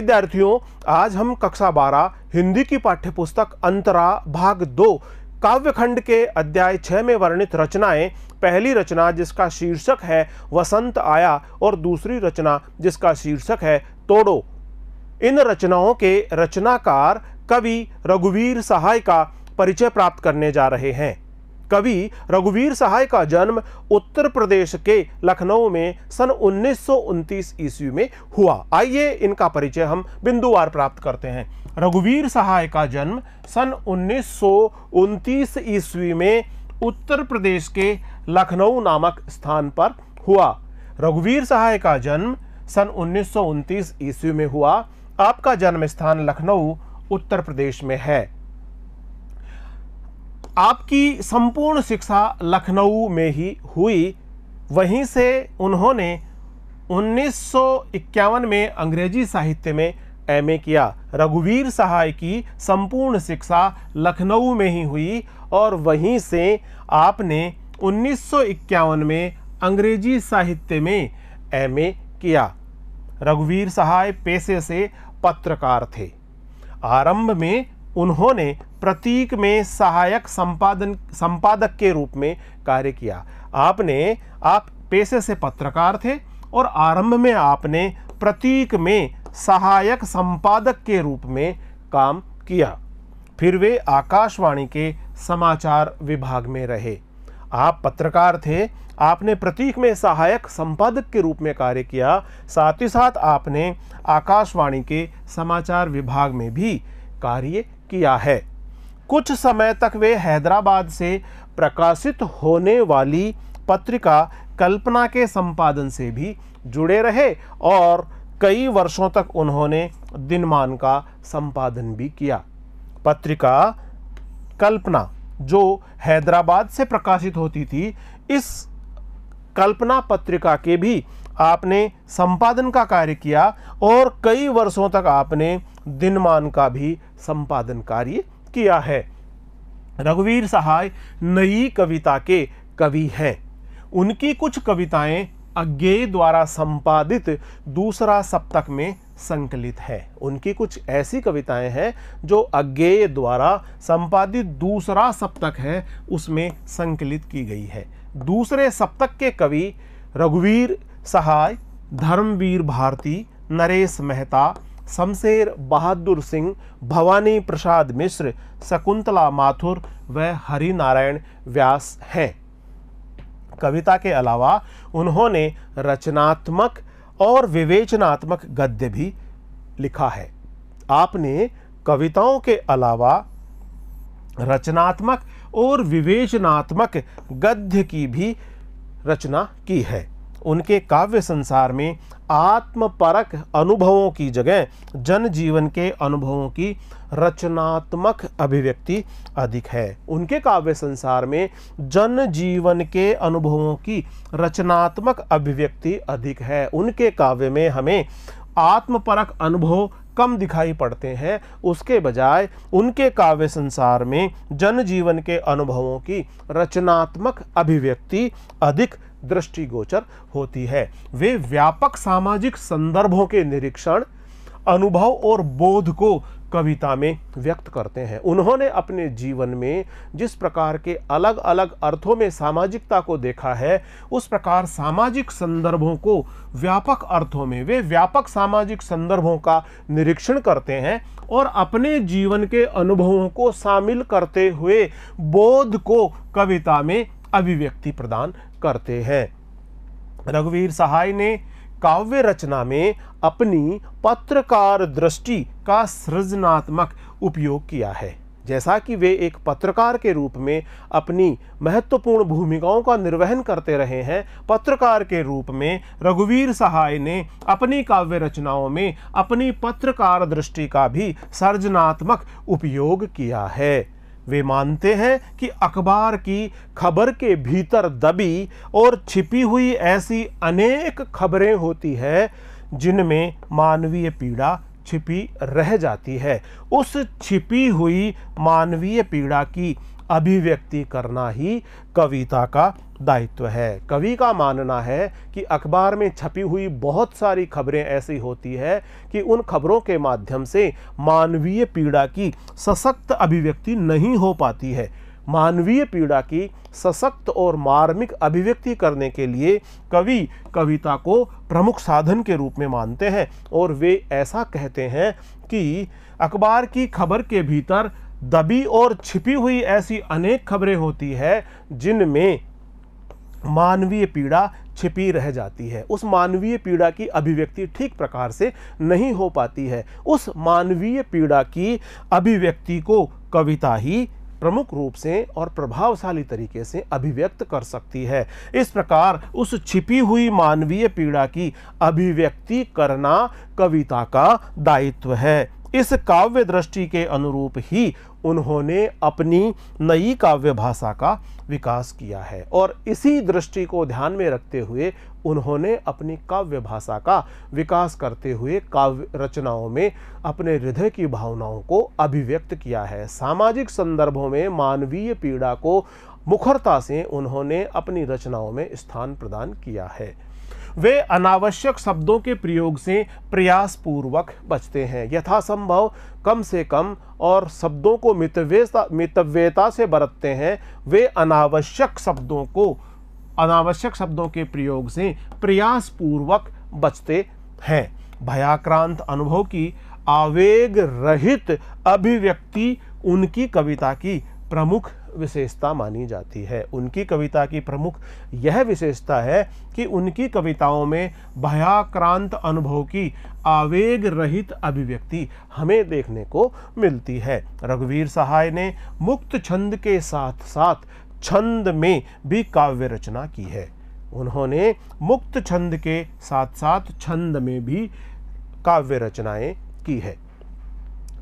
विद्यार्थियों आज हम कक्षा बारह हिंदी की पाठ्यपुस्तक अंतरा भाग दो काव्य खंड के अध्याय छह में वर्णित रचनाएं पहली रचना जिसका शीर्षक है वसंत आया और दूसरी रचना जिसका शीर्षक है तोड़ो इन रचनाओं के रचनाकार कवि रघुवीर सहाय का परिचय प्राप्त करने जा रहे हैं कवि रघुवीर सहाय का जन्म उत्तर प्रदेश के लखनऊ में सन उन्नीस ईस्वी में हुआ आइए इनका परिचय हम बिंदुवार प्राप्त करते हैं रघुवीर सहाय का जन्म सन उन्नीस ईस्वी में उत्तर प्रदेश के लखनऊ नामक स्थान पर हुआ रघुवीर सहाय का जन्म सन उन्नीस ईस्वी में हुआ आपका जन्म स्थान लखनऊ उत्तर प्रदेश में है आपकी संपूर्ण शिक्षा लखनऊ में ही हुई वहीं से उन्होंने उन्नीस में अंग्रेजी साहित्य में एमए किया रघुवीर सहाय की संपूर्ण शिक्षा लखनऊ में ही हुई और वहीं से आपने उन्नीस में अंग्रेजी साहित्य में एमए किया रघुवीर सहाय पेशे से पत्रकार थे आरंभ में उन्होंने प्रतीक में सहायक संपादन संपादक के रूप में कार्य किया आपने आप पेशे से पत्रकार थे और आरंभ में आपने प्रतीक में सहायक संपादक के रूप में काम किया फिर वे आकाशवाणी के समाचार विभाग में रहे आप पत्रकार थे आपने प्रतीक में सहायक संपादक के रूप में कार्य किया साथ ही साथ आपने आकाशवाणी के समाचार विभाग में भी कार्य किया है कुछ समय तक वे हैदराबाद से प्रकाशित होने वाली पत्रिका कल्पना के संपादन से भी जुड़े रहे और कई वर्षों तक उन्होंने दिनमान का संपादन भी किया पत्रिका कल्पना जो हैदराबाद से प्रकाशित होती थी इस कल्पना पत्रिका के भी आपने संपादन का कार्य किया और कई वर्षों तक आपने दिनमान का भी संपादन कार्य किया है रघुवीर सहाय नई कविता के कवि हैं उनकी कुछ कविताएं अज्ञे द्वारा संपादित दूसरा सप्तक में संकलित है उनकी कुछ ऐसी कविताएं हैं जो अज्ञेय द्वारा संपादित दूसरा सप्तक है उसमें संकलित की गई है दूसरे सप्तक के कवि रघुवीर सहाय धर्मवीर भारती नरेश मेहता शमशेर बहादुर सिंह भवानी प्रसाद मिश्र शकुंतला माथुर व हरि नारायण व्यास हैं कविता के अलावा उन्होंने रचनात्मक और विवेचनात्मक गद्य भी लिखा है आपने कविताओं के अलावा रचनात्मक और विवेचनात्मक गद्य की भी रचना की है उनके काव्य संसार में आत्मपरक अनुभवों की जगह जन जीवन के अनुभवों की रचनात्मक अभिव्यक्ति अधिक है उनके काव्य संसार में जन जीवन के अनुभवों की रचनात्मक अभिव्यक्ति अधिक है उनके काव्य में हमें आत्मपरक अनुभव कम दिखाई पड़ते हैं उसके बजाय उनके काव्य संसार में जनजीवन के अनुभवों की रचनात्मक अभिव्यक्ति अधिक दृष्टिगोचर होती है वे व्यापक सामाजिक संदर्भों के निरीक्षण अनुभव और बोध को कविता में व्यक्त करते हैं उन्होंने अपने जीवन में जिस प्रकार के अलग अलग अर्थों में सामाजिकता को देखा है उस प्रकार सामाजिक संदर्भों को व्यापक अर्थों में वे व्यापक सामाजिक संदर्भों का निरीक्षण करते हैं और अपने जीवन के अनुभवों को शामिल करते हुए बोध को कविता में अभिव्यक्ति प्रदान करते हैं रघुवीर सहाय ने काव्य रचना में अपनी पत्रकार दृष्टि का सृजनात्मक उपयोग किया है जैसा कि वे एक पत्रकार के रूप में अपनी महत्वपूर्ण भूमिकाओं का निर्वहन करते रहे हैं पत्रकार के रूप में रघुवीर सहाय ने अपनी काव्य रचनाओं में अपनी पत्रकार दृष्टि का भी सर्जनात्मक उपयोग किया है वे मानते हैं कि अखबार की खबर के भीतर दबी और छिपी हुई ऐसी अनेक खबरें होती है जिनमें मानवीय पीड़ा छिपी रह जाती है उस छिपी हुई मानवीय पीड़ा की अभिव्यक्ति करना ही कविता का दायित्व है कवि का मानना है कि अखबार में छपी हुई बहुत सारी खबरें ऐसी होती है कि उन खबरों के माध्यम से मानवीय पीड़ा की सशक्त अभिव्यक्ति नहीं हो पाती है मानवीय पीड़ा की सशक्त और मार्मिक अभिव्यक्ति करने के लिए कवि कविता को प्रमुख साधन के रूप में मानते हैं और वे ऐसा कहते हैं कि अखबार की खबर के भीतर दबी और छिपी हुई ऐसी अनेक खबरें होती है जिनमें मानवीय पीड़ा छिपी रह जाती है उस मानवीय पीड़ा की अभिव्यक्ति ठीक प्रकार से नहीं हो पाती है उस मानवीय पीड़ा की अभिव्यक्ति को कविता ही प्रमुख रूप से और प्रभावशाली तरीके से अभिव्यक्त कर सकती है इस प्रकार उस छिपी हुई मानवीय पीड़ा की अभिव्यक्ति करना कविता का दायित्व है इस काव्य दृष्टि के अनुरूप ही उन्होंने अपनी नई काव्य भाषा का विकास किया है और इसी दृष्टि को ध्यान में रखते हुए उन्होंने अपनी काव्य भाषा का विकास करते हुए काव्य रचनाओं में अपने हृदय की भावनाओं को अभिव्यक्त किया है सामाजिक संदर्भों में मानवीय पीड़ा को मुखरता से उन्होंने अपनी रचनाओं में स्थान प्रदान किया है वे अनावश्यक शब्दों के प्रयोग से प्रयासपूर्वक बचते हैं यथासंभव कम से कम और शब्दों को मितव्यता मितव्यता से बरतते हैं वे अनावश्यक शब्दों को अनावश्यक शब्दों के प्रयोग से प्रयासपूर्वक बचते हैं भयाक्रांत अनुभव की आवेग रहित अभिव्यक्ति उनकी कविता की प्रमुख विशेषता मानी जाती है उनकी कविता की प्रमुख यह विशेषता है कि उनकी कविताओं में भयाक्रांत अनुभव की आवेग रहित अभिव्यक्ति हमें देखने को मिलती है रघुवीर सहाय ने मुक्त छंद के साथ साथ छंद में भी काव्य रचना की है उन्होंने मुक्त छंद के साथ साथ छंद में भी काव्य रचनाएं की है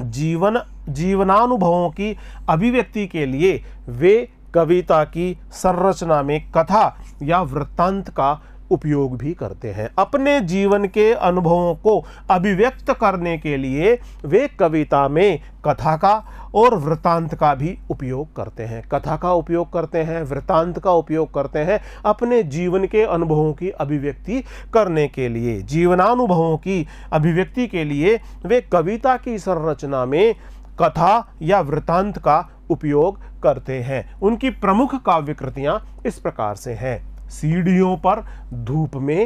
जीवन जीवनानुभवों की अभिव्यक्ति के लिए वे कविता की संरचना में कथा या वृत्तांत का उपयोग भी करते हैं अपने जीवन के अनुभवों को अभिव्यक्त करने के लिए वे कविता में कथा का और वृतांत का भी उपयोग करते हैं कथा का उपयोग करते हैं वृतांत का उपयोग करते हैं अपने जीवन के अनुभवों की अभिव्यक्ति करने के लिए जीवनानुभवों की अभिव्यक्ति के लिए वे कविता की संरचना में कथा या वृतांत का उपयोग करते हैं उनकी प्रमुख काव्य कृतियाँ इस प्रकार से हैं सीढ़ियों पर धूप में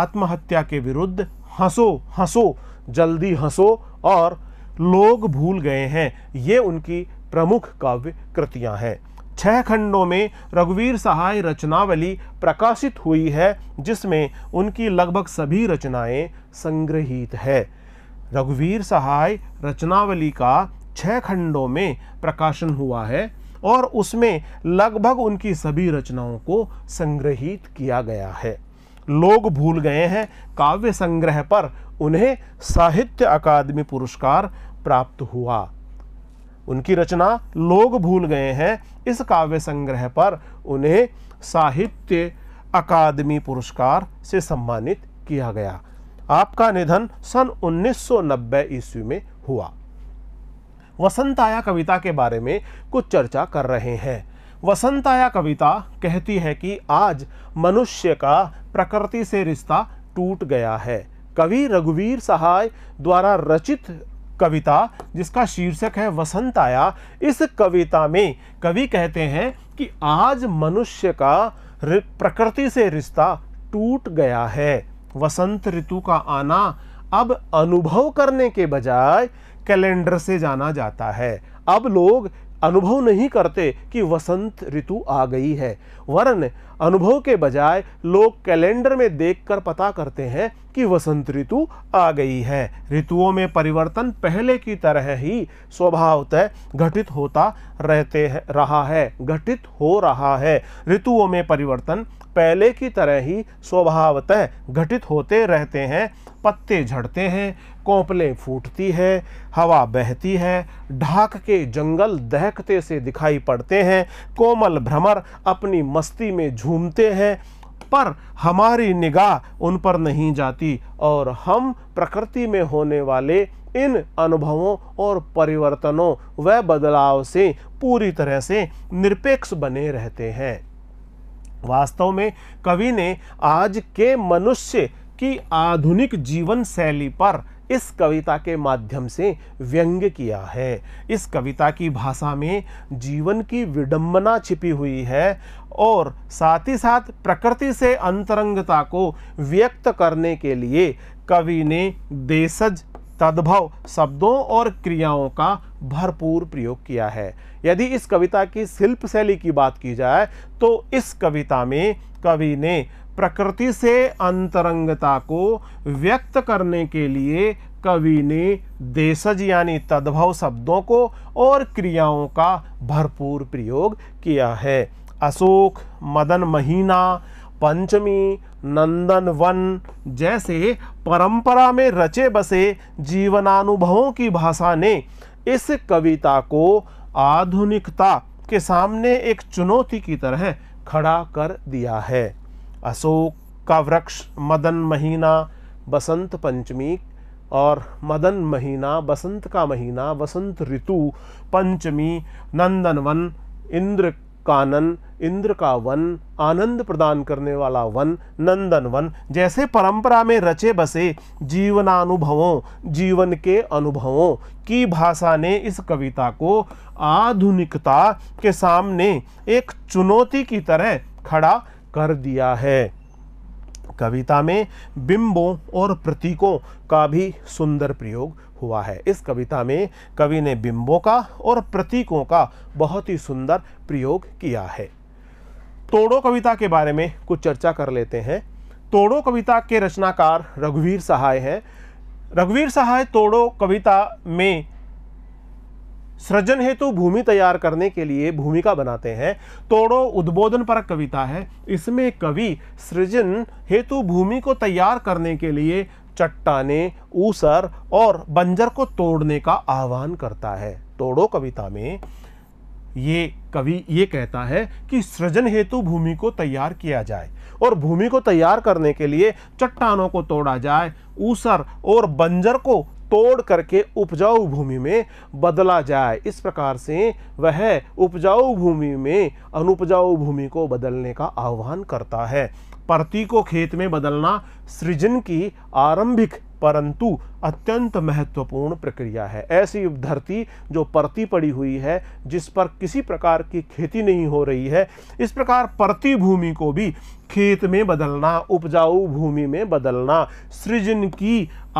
आत्महत्या के विरुद्ध हंसो हंसो जल्दी हंसो और लोग भूल गए हैं ये उनकी प्रमुख काव्य कृतियाँ हैं छह खंडों में रघुवीर सहाय रचनावली प्रकाशित हुई है जिसमें उनकी लगभग सभी रचनाएं संग्रहित है रघुवीर सहाय रचनावली का छह खंडों में प्रकाशन हुआ है और उसमें लगभग उनकी सभी रचनाओं को संग्रहित किया गया है लोग भूल गए हैं काव्य संग्रह पर उन्हें साहित्य अकादमी पुरस्कार प्राप्त हुआ उनकी रचना लोग भूल गए हैं इस काव्य संग्रह पर उन्हें साहित्य अकादमी पुरस्कार से सम्मानित किया गया आपका निधन सन 1990 ईस्वी में हुआ वसंत आया कविता के बारे में कुछ चर्चा कर रहे हैं वसंत आया कविता कहती है कि आज मनुष्य का प्रकृति से रिश्ता टूट गया है कवि रघुवीर सहाय द्वारा रचित कविता जिसका शीर्षक है वसंत आया इस कविता में कवि कहते हैं कि आज मनुष्य का प्रकृति से रिश्ता टूट गया है वसंत ऋतु का आना अब अनुभव करने के बजाय कैलेंडर से जाना जाता है अब लोग अनुभव नहीं करते कि वसंत ऋतु आ गई है वरन अनुभव के बजाय लोग कैलेंडर में देखकर पता करते हैं कि वसंत ऋतु आ गई है ऋतुओं में परिवर्तन पहले की तरह ही स्वभावतः घटित होता रहते है, रहा है घटित हो रहा है ऋतुओं में परिवर्तन पहले की तरह ही स्वभावतः घटित होते रहते हैं पत्ते झड़ते हैं कोपले फूटती है हवा बहती है ढाक के जंगल दहकते से दिखाई पड़ते हैं कोमल भ्रमर अपनी मस्ती में झूमते हैं पर हमारी निगाह उन पर नहीं जाती और हम प्रकृति में होने वाले इन अनुभवों और परिवर्तनों व बदलाव से पूरी तरह से निरपेक्ष बने रहते हैं वास्तव में कवि ने आज के मनुष्य की आधुनिक जीवन शैली पर इस कविता के माध्यम से व्यंग्य किया है इस कविता की भाषा में जीवन की विडंबना छिपी हुई है और साथ ही साथ प्रकृति से अंतरंगता को व्यक्त करने के लिए कवि ने देशज तद्भव शब्दों और क्रियाओं का भरपूर प्रयोग किया है यदि इस कविता की शिल्प शैली की बात की जाए तो इस कविता में कवि ने प्रकृति से अंतरंगता को व्यक्त करने के लिए कवि ने देशज यानी तद्भव शब्दों को और क्रियाओं का भरपूर प्रयोग किया है अशोक मदन महीना पंचमी नंदन वन जैसे परंपरा में रचे बसे जीवनानुभवों की भाषा ने इस कविता को आधुनिकता के सामने एक चुनौती की तरह खड़ा कर दिया है अशोक का वृक्ष मदन महीना बसंत पंचमी और मदन महीना बसंत का महीना बसंत ऋतु पंचमी नंदन वन इंद्र कानन इंद्र का वन आनंद प्रदान करने वाला वन नंदन वन जैसे परंपरा में रचे बसे जीवनानुभवों जीवन के अनुभवों की भाषा ने इस कविता को आधुनिकता के सामने एक चुनौती की तरह खड़ा कर दिया है कविता में बिंबों और प्रतीकों का भी सुंदर प्रयोग हुआ है इस कविता में कवि ने बिंबों का और प्रतीकों का बहुत ही सुंदर प्रयोग किया है तोड़ो कविता के बारे में कुछ चर्चा कर लेते हैं तोड़ो कविता के रचनाकार रघुवीर सहाय हैं रघुवीर सहाय तोड़ो कविता में सृजन हेतु भूमि तैयार करने के लिए भूमिका बनाते हैं तोड़ो उद्बोधन पर कविता है इसमें कवि सृजन हेतु भूमि को तैयार करने के लिए चट्टाने ऊसर और बंजर को तोड़ने का आह्वान करता है तोड़ो कविता में ये कवि ये कहता है कि सृजन हेतु भूमि को तैयार किया जाए और भूमि को तैयार करने के लिए चट्टानों को तोड़ा जाए ऊसर और बंजर को तोड़ करके उपजाऊ भूमि में बदला जाए इस प्रकार से वह उपजाऊ भूमि में अनुपजाऊ भूमि को बदलने का आह्वान करता है परती को खेत में बदलना सृजन की आरंभिक परंतु अत्यंत महत्वपूर्ण प्रक्रिया है ऐसी धरती जो परती पड़ी हुई है जिस पर किसी प्रकार की खेती नहीं हो रही है इस प्रकार परती भूमि को भी खेत में बदलना उपजाऊ भूमि में बदलना सृजन की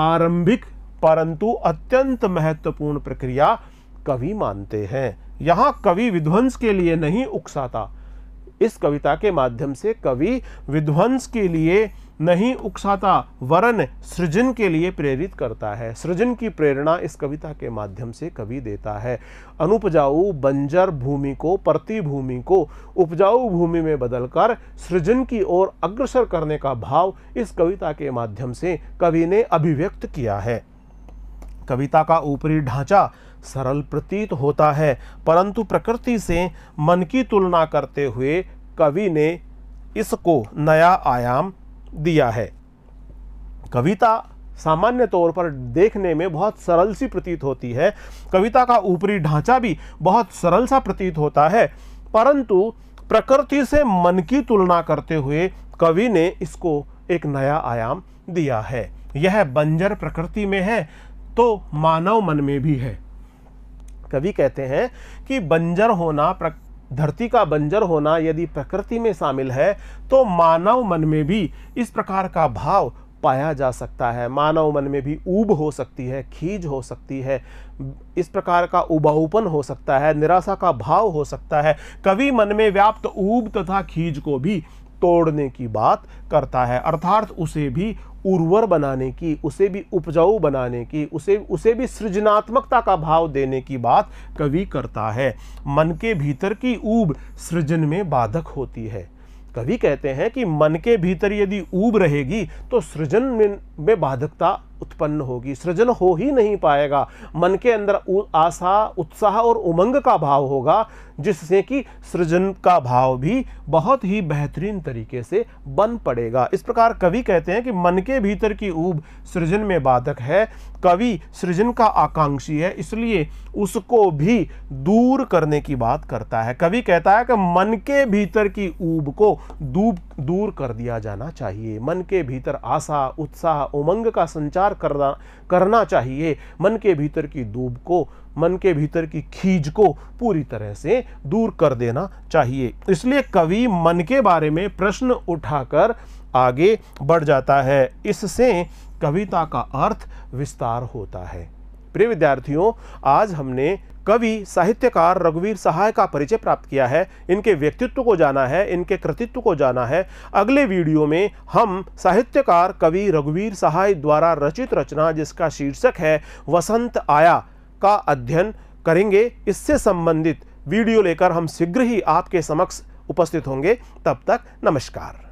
आरंभिक परंतु अत्यंत महत्वपूर्ण प्रक्रिया कवि मानते हैं यहाँ कवि विध्वंस के लिए नहीं उकसाता इस कविता के माध्यम से कवि विध्वंस के लिए नहीं उकसाता वरन सृजन के लिए प्रेरित करता है सृजन की प्रेरणा इस कविता के माध्यम से कवि देता है अनुपजाऊ बंजर भूमि को प्रति भूमि को उपजाऊ भूमि में बदलकर सृजन की ओर अग्रसर करने का भाव इस कविता के माध्यम से कवि ने अभिव्यक्त किया है कविता का ऊपरी ढांचा सरल प्रतीत होता है परंतु प्रकृति से मन की तुलना करते हुए कवि ने इसको नया आयाम दिया है कविता सामान्य तौर पर देखने में बहुत सरल सी प्रतीत होती है कविता का ऊपरी ढांचा भी बहुत सरल सा प्रतीत होता है परंतु प्रकृति से मन की तुलना करते हुए कवि ने इसको एक नया आयाम दिया है यह बंजर प्रकृति में है तो मानव मन में भी है कवि कहते हैं कि बंजर होना धरती का बंजर होना यदि प्रकृति में शामिल है तो मानव मन में भी इस प्रकार का भाव पाया जा सकता है मानव मन में भी ऊब हो सकती है खीज हो सकती है इस प्रकार का उबाऊपन हो सकता है निराशा का भाव हो सकता है कवि मन में व्याप्त ऊब तथा खीज को भी तोड़ने की बात करता है अर्थात उसे भी उर्वर बनाने की उसे भी उपजाऊ बनाने की उसे उसे भी सृजनात्मकता का भाव देने की बात कवि करता है मन के भीतर की ऊब सृजन में बाधक होती है कवि कहते हैं कि मन के भीतर यदि ऊब रहेगी तो सृजन में, बाधकता उत्पन्न होगी सृजन हो ही नहीं पाएगा मन के अंदर आशा उत्साह और उमंग का भाव होगा जिससे कि सृजन का भाव भी बहुत ही बेहतरीन तरीके से बन पड़ेगा इस प्रकार कवि कहते हैं कि मन के भीतर की ऊब सृजन में बाधक है कवि सृजन का आकांक्षी है इसलिए उसको भी दूर करने की बात करता है कवि कहता है कि मन के भीतर की ऊब को दूब दूर कर दिया जाना चाहिए मन के भीतर आशा उत्साह उमंग का संचार विचार करना करना चाहिए मन के भीतर की दूब को मन के भीतर की खीज को पूरी तरह से दूर कर देना चाहिए इसलिए कवि मन के बारे में प्रश्न उठाकर आगे बढ़ जाता है इससे कविता का अर्थ विस्तार होता है प्रिय विद्यार्थियों आज हमने कवि साहित्यकार रघुवीर सहाय का परिचय प्राप्त किया है इनके व्यक्तित्व को जाना है इनके कृतित्व को जाना है अगले वीडियो में हम साहित्यकार कवि रघुवीर सहाय द्वारा रचित रचना जिसका शीर्षक है वसंत आया का अध्ययन करेंगे इससे संबंधित वीडियो लेकर हम शीघ्र ही आपके समक्ष उपस्थित होंगे तब तक नमस्कार